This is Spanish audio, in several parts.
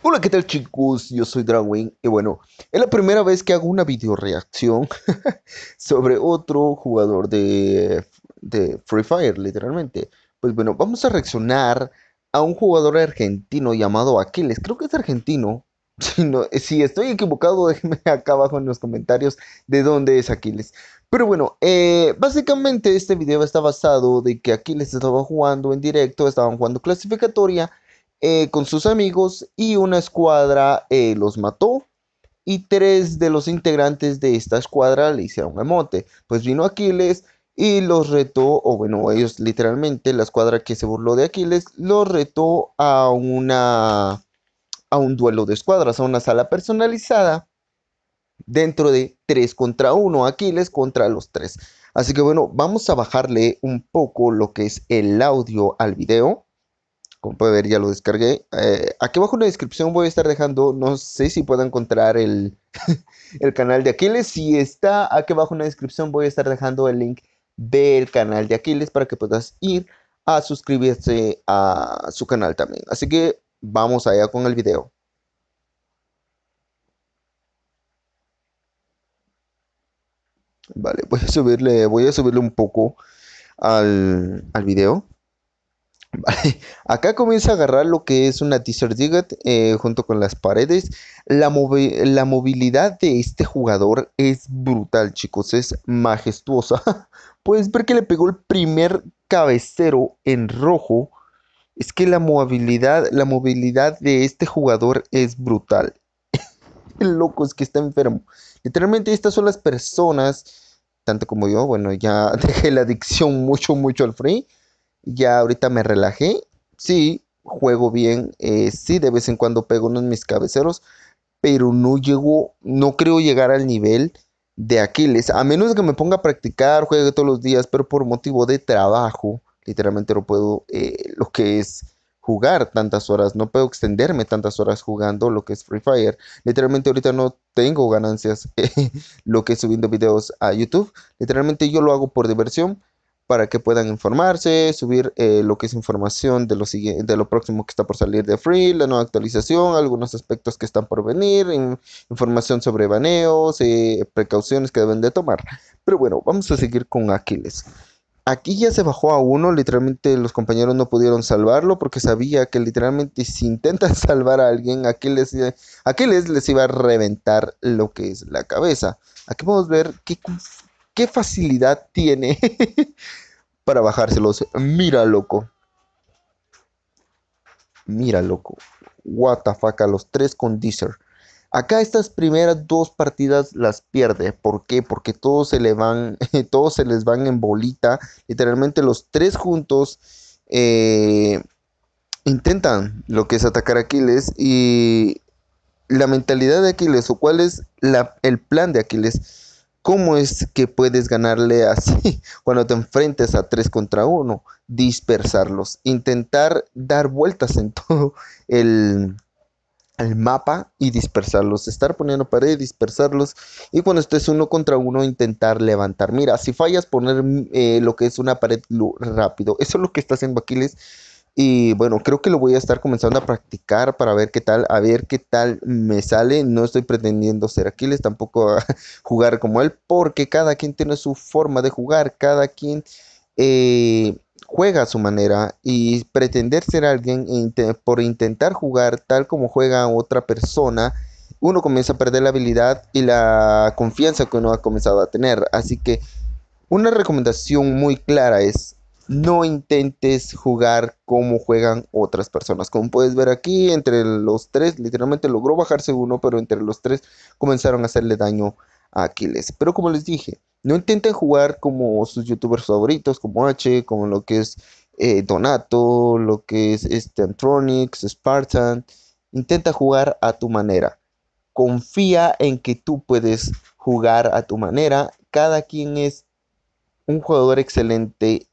Hola, ¿qué tal chicos? Yo soy Dragon y bueno, es la primera vez que hago una video reacción sobre otro jugador de, Free Fire, literalmente. Pues bueno, vamos a reaccionar a un jugador argentino llamado Aquiles. Creo que es argentino. Si, si estoy equivocado, déjenme acá abajo en los comentarios de dónde es Aquiles. Pero bueno, eh, básicamente este video está basado de que Aquiles estaba jugando en directo, estaban jugando clasificatoria eh, con sus amigos y una escuadra eh, los mató y tres de los integrantes de esta escuadra le hicieron emote. Pues vino Aquiles y los retó, o bueno, ellos literalmente, la escuadra que se burló de Aquiles, los retó a una a un duelo de escuadras, a una sala personalizada dentro de tres contra uno, Aquiles contra los tres Así que bueno, vamos a bajarle un poco lo que es el audio al video. Como puede ver, ya lo descargué. Eh, aquí abajo en la descripción voy a estar dejando, no sé si puedo encontrar el, el canal de Aquiles. Si está aquí abajo en la descripción, voy a estar dejando el link del canal de Aquiles para que puedas ir a suscribirse a su canal también. Así que vamos allá con el video. Vale, voy a subirle, voy a subirle un poco al, al video. Acá comienza a agarrar lo que es una teaser digit eh, junto con las paredes. La, la, movilidad de este jugador es brutal, chicos. Es majestuosa. Puedes ver que le pegó el primer cabecero en rojo. Es que la movilidad, la movilidad de este jugador es brutal. El loco es que está enfermo. Literalmente estas son las personas, tanto como yo, bueno, ya dejé la adicción mucho, mucho al free ya ahorita me relajé. Sí, juego bien. Eh, sí, de vez en cuando pego en mis cabeceros. Pero no llego, no creo llegar al nivel de Aquiles. A menos que me ponga a practicar, juegue todos los días. Pero por motivo de trabajo, literalmente no puedo eh, lo que es jugar tantas horas, no puedo extenderme tantas horas jugando lo que es Free Fire. Literalmente ahorita no tengo ganancias lo que es subiendo videos a YouTube. Literalmente yo lo hago por diversión para que puedan informarse, subir eh, lo que es información de lo, de lo próximo que está por salir de Free, la nueva actualización, algunos aspectos que están por venir, información sobre baneos, eh, precauciones que deben de tomar. Pero bueno, vamos a seguir con Aquiles. Aquí ya se bajó a uno, literalmente los compañeros no pudieron salvarlo porque sabía que literalmente si intentan salvar a alguien, Aquiles, eh, Aquiles les iba a reventar lo que es la cabeza. Aquí podemos ver qué qué facilidad tiene para bajárselos. Mira, loco. Mira, loco. What los tres con Deezer. Acá estas primeras dos partidas las pierde. ¿Por qué? Porque todos se, le van, todos se les van en bolita. Literalmente los tres juntos eh, intentan lo que es atacar a Aquiles. Y la mentalidad de Aquiles, o cuál es el plan de Aquiles, ¿Cómo es que puedes ganarle así cuando te enfrentes a tres contra uno? Dispersarlos, intentar dar vueltas en todo el, mapa y dispersarlos, estar poniendo pared, dispersarlos y cuando estés uno contra uno intentar levantar. Mira, si fallas poner eh, lo que es una pared rápido, eso es lo que está haciendo Aquiles y bueno, creo que lo voy a estar comenzando a practicar para ver qué tal, a ver qué tal me sale. No estoy pretendiendo ser Aquiles, tampoco a jugar como él, porque cada quien tiene su forma de jugar, cada quien eh, juega a su manera y pretender ser alguien e por intentar jugar tal como juega otra persona, uno comienza a perder la habilidad y la confianza que uno ha comenzado a tener. Así que una recomendación muy clara es no intentes jugar como juegan otras personas. Como puedes ver aquí, entre los tres, literalmente logró bajarse uno, pero entre los tres comenzaron a hacerle daño a Aquiles. Pero como les dije, no intenten jugar como sus youtubers favoritos, como H, como lo que es eh, Donato, lo que es este, Antronix Spartan. Intenta jugar a tu manera. Confía en que tú puedes jugar a tu manera. Cada quien es un jugador excelente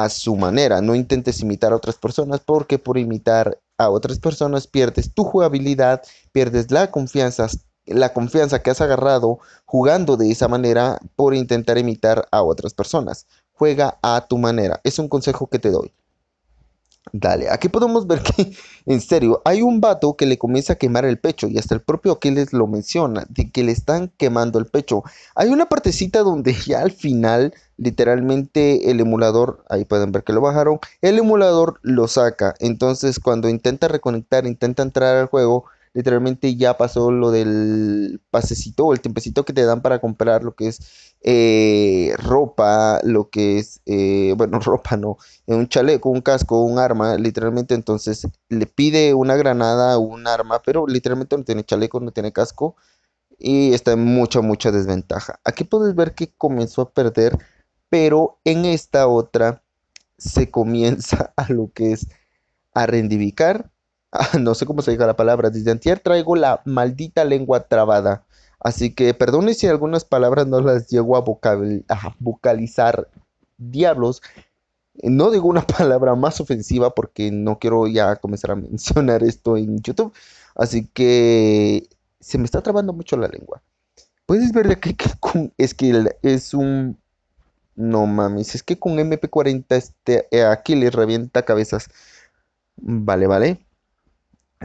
a su manera. No intentes imitar a otras personas porque por imitar a otras personas pierdes tu jugabilidad, pierdes la confianza, la confianza que has agarrado jugando de esa manera por intentar imitar a otras personas. Juega a tu manera. Es un consejo que te doy. Dale, aquí podemos ver que, en serio, hay un vato que le comienza a quemar el pecho y hasta el propio Aquiles lo menciona, de que le están quemando el pecho. Hay una partecita donde ya al final, literalmente, el emulador, ahí pueden ver que lo bajaron, el emulador lo saca. Entonces, cuando intenta reconectar, intenta entrar al juego, literalmente ya pasó lo del pasecito o el tempecito que te dan para comprar lo que es eh, ropa, lo que es, eh, bueno, ropa no, un chaleco, un casco, un arma, literalmente entonces le pide una granada un arma, pero literalmente no tiene chaleco, no tiene casco y está en mucha, mucha desventaja. Aquí puedes ver que comenzó a perder, pero en esta otra se comienza a lo que es a rendivicar no sé cómo se diga la palabra. Desde antier traigo la maldita lengua trabada. Así que perdone si algunas palabras no las llego a, vocalizar. Diablos. No digo una palabra más ofensiva porque no quiero ya comenzar a mencionar esto en YouTube. Así que se me está trabando mucho la lengua. Puedes ver que es que es un no mames, es que con MP40 este, eh, aquí le revienta cabezas. Vale, vale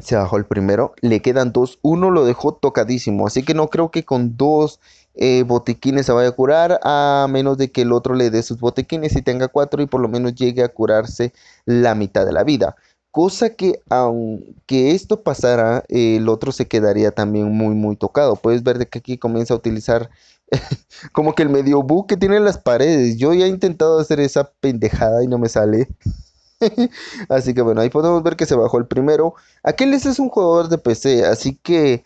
se bajó el primero, le quedan dos, uno lo dejó tocadísimo, así que no creo que con dos eh, botiquines se vaya a curar, a menos de que el otro le dé sus botiquines y tenga cuatro y por lo menos llegue a curarse la mitad de la vida. Cosa que aunque esto pasara, el otro se quedaría también muy, muy tocado. Puedes ver que aquí comienza a utilizar como que el medio buque tiene las paredes. Yo ya he intentado hacer esa pendejada y no me sale. así que bueno, ahí podemos ver que se bajó el primero. Aquiles es un jugador de PC, así que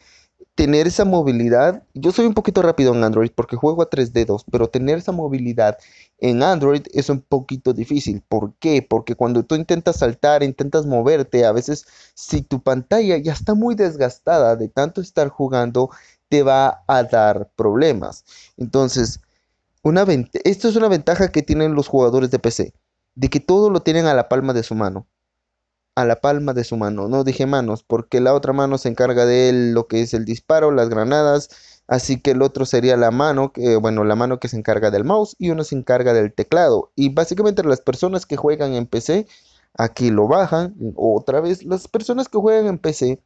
tener esa movilidad, yo soy un poquito rápido en Android porque juego a tres dedos, pero tener esa movilidad en Android es un poquito difícil. ¿Por qué? Porque cuando tú intentas saltar, intentas moverte, a veces si tu pantalla ya está muy desgastada de tanto estar jugando, te va a dar problemas. Entonces, una esto es una ventaja que tienen los jugadores de PC de que todo lo tienen a la palma de su mano. A la palma de su mano. No dije manos, porque la otra mano se encarga de lo que es el disparo, las granadas. Así que el otro sería la mano, que, eh, bueno, la mano que se encarga del mouse y uno se encarga del teclado. Y básicamente las personas que juegan en PC, aquí lo bajan. Otra vez, las personas que juegan en PC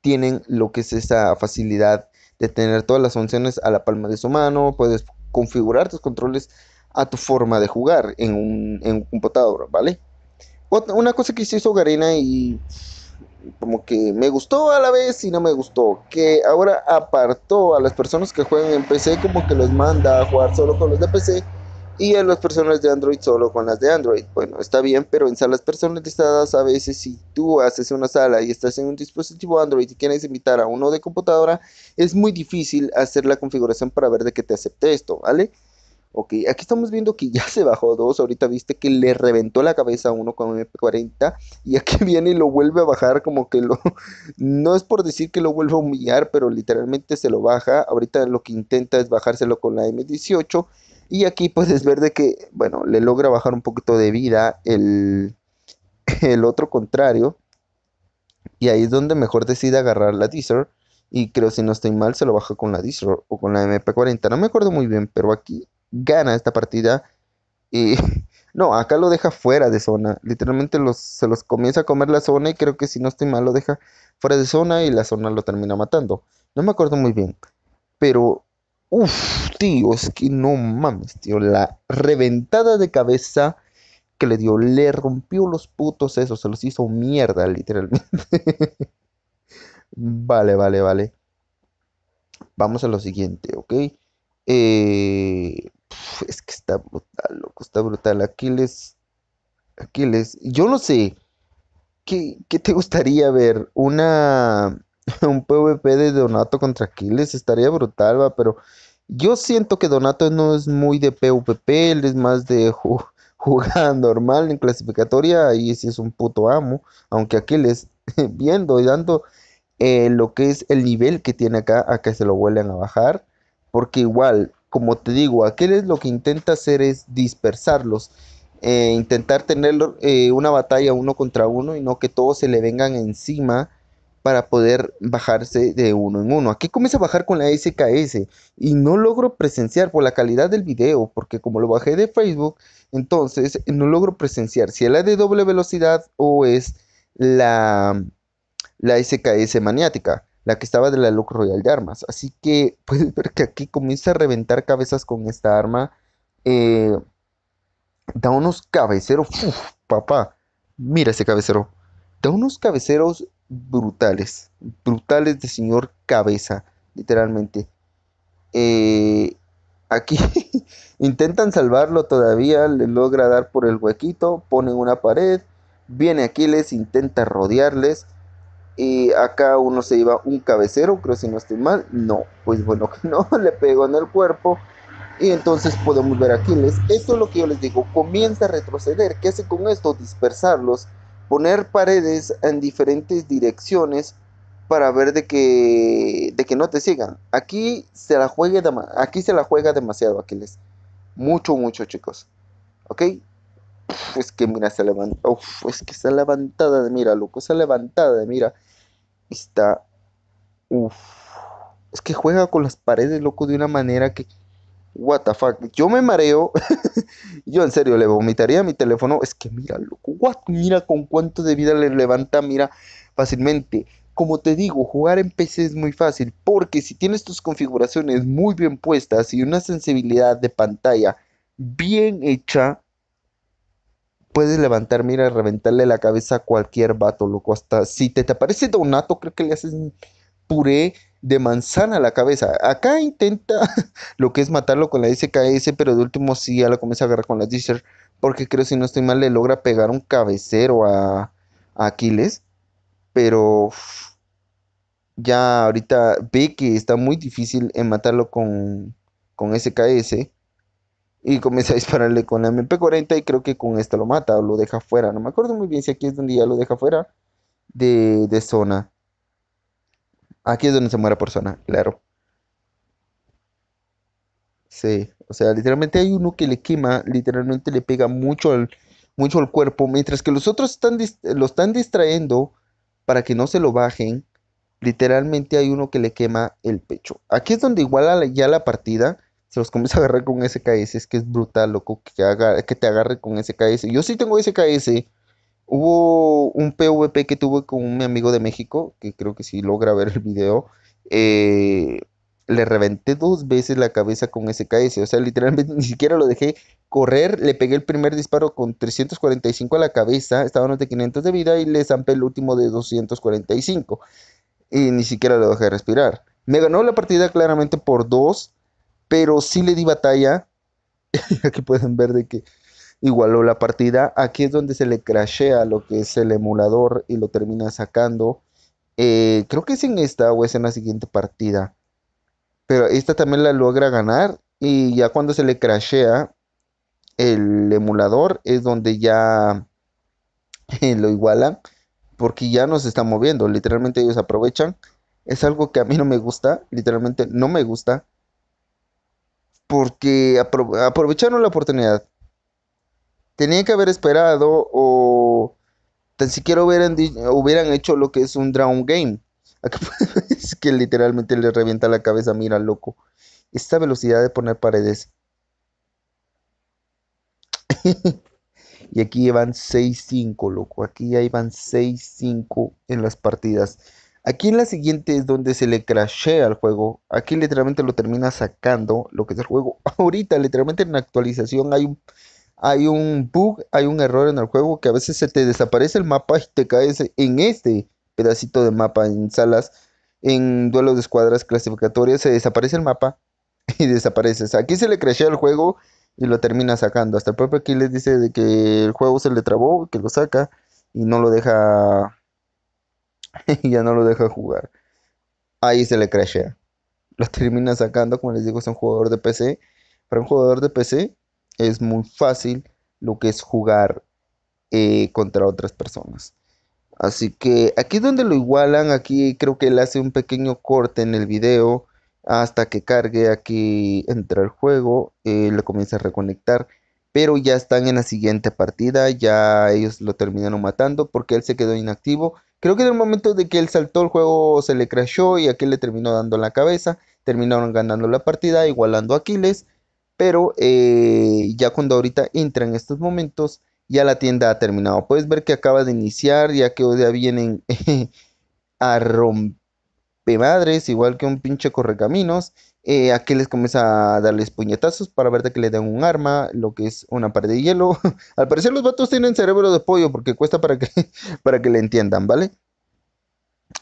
tienen lo que es esa facilidad de tener todas las funciones a la palma de su mano. Puedes configurar tus controles a tu forma de jugar en un, computador, ¿vale? Una cosa que se hizo Garena y como que me gustó a la vez y no me gustó. Que ahora apartó a las personas que juegan en PC como que los manda a jugar solo con los de PC y a las personas de Android solo con las de Android. Bueno, está bien, pero en salas personalizadas a veces si tú haces una sala y estás en un dispositivo Android y quieres invitar a uno de computadora, es muy difícil hacer la configuración para ver de que te acepte esto, ¿vale? Ok, aquí estamos viendo que ya se bajó 2 Ahorita viste que le reventó la cabeza a uno con MP40. Y aquí viene y lo vuelve a bajar. Como que lo. No es por decir que lo vuelva a humillar, pero literalmente se lo baja. Ahorita lo que intenta es bajárselo con la M18. Y aquí puedes ver de que, bueno, le logra bajar un poquito de vida el, el otro contrario. Y ahí es donde mejor decide agarrar la Deezer Y creo, si no estoy mal, se lo baja con la Deezer o con la MP40. No me acuerdo muy bien, pero aquí gana esta partida. Y no, acá lo deja fuera de zona. Literalmente se los comienza a comer la zona y creo que si no estoy mal lo deja fuera de zona y la zona lo termina matando. No me acuerdo muy bien. Pero, uff, tío, es que no mames, tío. La reventada de cabeza que le dio, le rompió los putos esos, se los hizo mierda, literalmente. vale, vale, vale. Vamos a lo siguiente, ¿ok? Eh, es que está brutal, loco, está brutal. Aquiles, Aquiles, yo no sé, ¿qué, te gustaría ver? Una, un PvP de Donato contra Aquiles, estaría brutal, va, pero yo siento que Donato no es muy de PvP, él es más de jugar normal en clasificatoria, y sí es un puto amo, aunque Aquiles, viendo y dando eh, lo que es el nivel que tiene acá, a que se lo vuelvan a bajar, porque igual como te digo, aquel es lo que intenta hacer es dispersarlos, eh, intentar tener eh, una batalla uno contra uno y no que todos se le vengan encima para poder bajarse de uno en uno. Aquí comienza a bajar con la SKS y no logro presenciar por la calidad del video, porque como lo bajé de Facebook, entonces no logro presenciar si es la de doble velocidad o es la, la SKS maniática la que estaba de la Look Royal de armas. Así que puedes ver que aquí comienza a reventar cabezas con esta arma. Eh, da unos cabeceros. Uf, papá, mira ese cabecero. Da unos cabeceros brutales. Brutales de señor cabeza, literalmente. Eh, aquí intentan salvarlo todavía. Le logra dar por el huequito. Ponen una pared. Viene aquí les intenta rodearles y acá uno se iba un cabecero, creo si no estoy mal. No, pues bueno, que no, le pegó en el cuerpo. Y entonces podemos ver Aquiles. Esto es lo que yo les digo. Comienza a retroceder. ¿Qué hace con esto? Dispersarlos. Poner paredes en diferentes direcciones para ver de que, de que no te sigan. Aquí se, la juegue aquí se la juega demasiado Aquiles. Mucho, mucho, chicos. ¿Ok? es que mira, se levanta. Uf, es que está levantada de mira, loco. se levantada de mira está... uff, Es que juega con las paredes, loco, de una manera que... What the fuck. Yo me mareo. yo en serio le vomitaría mi teléfono. Es que mira, loco. What? Mira con cuánto de vida le levanta. Mira fácilmente. Como te digo, jugar en PC es muy fácil. Porque si tienes tus configuraciones muy bien puestas y una sensibilidad de pantalla bien hecha, puedes levantar, mira, reventarle la cabeza a cualquier vato, loco. Hasta si te, aparece Donato, creo que le haces puré de manzana a la cabeza. Acá intenta lo que es matarlo con la SKS, pero de último sí ya la comienza a agarrar con la Disher. Porque creo, si no estoy mal, le logra pegar un cabecero a, Aquiles. Pero ya ahorita ve que está muy difícil en matarlo con, con SKS y comienza a dispararle con la MP40 y creo que con esta lo mata o lo deja fuera. No me acuerdo muy bien si aquí es donde ya lo deja fuera de, zona. Aquí es donde se muera por zona, claro. Sí, o sea, literalmente hay uno que le quema, literalmente le pega mucho al, mucho cuerpo, mientras que los otros están lo están distrayendo para que no se lo bajen. Literalmente hay uno que le quema el pecho. Aquí es donde igual ya la partida se los comienza a agarrar con SKS. Es que es brutal, loco, que, que te agarre con SKS. Yo sí tengo SKS. Hubo un PvP que tuve con un amigo de México, que creo que sí logra ver el video. Eh, le reventé dos veces la cabeza con SKS. O sea, literalmente ni siquiera lo dejé correr. Le pegué el primer disparo con 345 a la cabeza. Estaban de 500 de vida y le zampé el último de 245. Y ni siquiera lo dejé respirar. Me ganó la partida claramente por dos pero sí le di batalla. Aquí pueden ver de que igualó la partida. Aquí es donde se le crashea lo que es el emulador y lo termina sacando. Eh, creo que es en esta o es en la siguiente partida. Pero esta también la logra ganar. Y ya cuando se le crashea el emulador es donde ya lo igualan. Porque ya no se está moviendo. Literalmente ellos aprovechan. Es algo que a mí no me gusta. Literalmente no me gusta porque aprovecharon la oportunidad. Tenían que haber esperado o tan siquiera hubieran, hecho lo que es un Drown Game. es que literalmente le revienta la cabeza, mira, loco. Esta velocidad de poner paredes. y aquí van 6-5, loco. Aquí ya iban 6-5 en las partidas. Aquí en la siguiente es donde se le crashea al juego. Aquí literalmente lo termina sacando lo que es el juego. Ahorita literalmente en la actualización hay un, hay un bug, hay un error en el juego que a veces se te desaparece el mapa y te caes en este pedacito de mapa en salas, en duelos de escuadras clasificatorias, se desaparece el mapa y desapareces. Aquí se le crashea el juego y lo termina sacando. Hasta el propio aquí les dice de que el juego se le trabó, que lo saca y no lo deja y ya no lo deja jugar. Ahí se le crashea. Lo termina sacando, como les digo, es un jugador de PC. Para un jugador de PC es muy fácil lo que es jugar eh, contra otras personas. Así que aquí donde lo igualan, aquí creo que él hace un pequeño corte en el video hasta que cargue aquí entra el juego, eh, lo comienza a reconectar, pero ya están en la siguiente partida, ya ellos lo terminaron matando porque él se quedó inactivo Creo que en el momento de que él saltó el juego se le crashó y le terminó dando la cabeza. Terminaron ganando la partida, igualando a Aquiles. Pero eh, ya cuando ahorita entra en estos momentos, ya la tienda ha terminado. Puedes ver que acaba de iniciar, ya que ya vienen a rompe madres, igual que un pinche correcaminos. Eh, aquí les comienza a darles puñetazos para ver de que le dan un arma, lo que es una par de hielo. Al parecer los vatos tienen cerebro de pollo porque cuesta para que, para que le entiendan, ¿vale?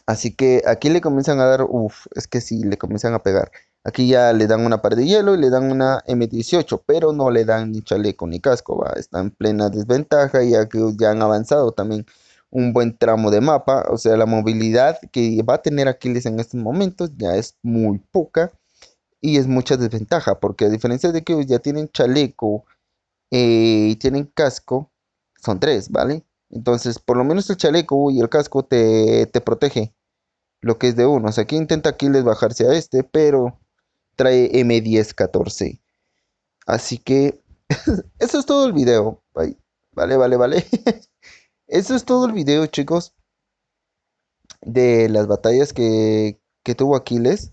Así que aquí le comienzan a dar, uff, es que sí, le comienzan a pegar. Aquí ya le dan una par de hielo y le dan una M18, pero no le dan ni chaleco ni casco, va, está en plena desventaja ya que ya han avanzado también un buen tramo de mapa, o sea, la movilidad que va a tener Aquiles en estos momentos ya es muy poca y es mucha desventaja, porque a diferencia de que ya tienen chaleco eh, y tienen casco, son tres, ¿vale? Entonces, por lo menos el chaleco y el casco te, te protege lo que es de uno. O sea, aquí intenta Aquiles bajarse a este, pero trae m 14 Así que, eso es todo el video. Vale, vale, vale. eso es todo el video, chicos. De las batallas que, que tuvo Aquiles.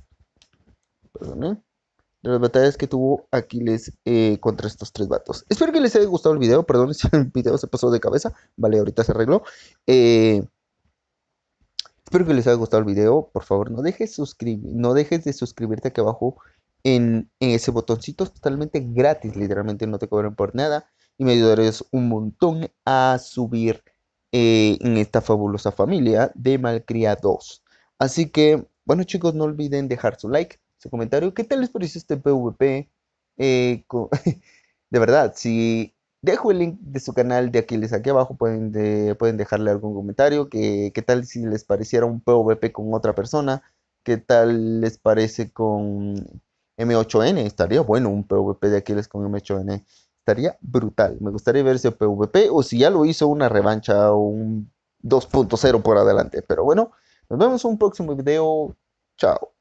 ¿eh? de las batallas que tuvo Aquiles eh, contra estos tres vatos. Espero que les haya gustado el video, perdón si el video se pasó de cabeza, vale, ahorita se arregló. Eh, espero que les haya gustado el video, por favor no dejes, no dejes de suscribirte aquí abajo en, ese botoncito totalmente gratis, literalmente no te cobran por nada y me ayudarás un montón a subir en esta fabulosa familia de Malcriados. Así que, bueno chicos, no olviden dejar su like, este comentario. ¿Qué tal les pareció este PvP? Eh, de verdad, si dejo el link de su canal de Aquiles aquí abajo, pueden, pueden dejarle algún comentario. que ¿Qué tal si les pareciera un PvP con otra persona? ¿Qué tal les parece con M8N? Estaría bueno un PvP de Aquiles con M8N. Estaría brutal. Me gustaría ver ese PvP o si ya lo hizo una revancha o un 2.0 por adelante. Pero bueno, nos vemos en un próximo video. Chao.